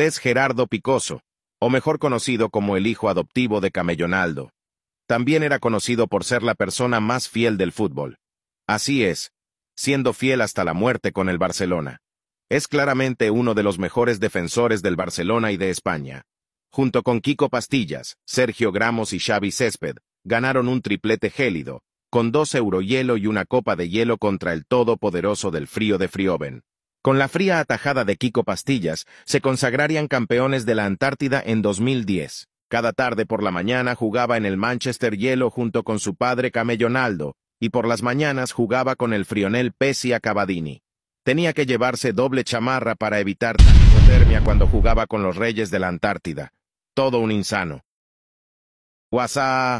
es Gerardo Picoso, o mejor conocido como el hijo adoptivo de Camellonaldo. También era conocido por ser la persona más fiel del fútbol. Así es, siendo fiel hasta la muerte con el Barcelona. Es claramente uno de los mejores defensores del Barcelona y de España. Junto con Kiko Pastillas, Sergio Gramos y Xavi Césped, ganaron un triplete gélido, con dos eurohielo y una copa de hielo contra el todopoderoso del frío de Frioven. Con la fría atajada de Kiko Pastillas, se consagrarían campeones de la Antártida en 2010. Cada tarde por la mañana jugaba en el Manchester Hielo junto con su padre Camellonaldo, y por las mañanas jugaba con el Frionel Pesia Cavadini. Tenía que llevarse doble chamarra para evitar la hipotermia cuando jugaba con los reyes de la Antártida. Todo un insano. WhatsApp.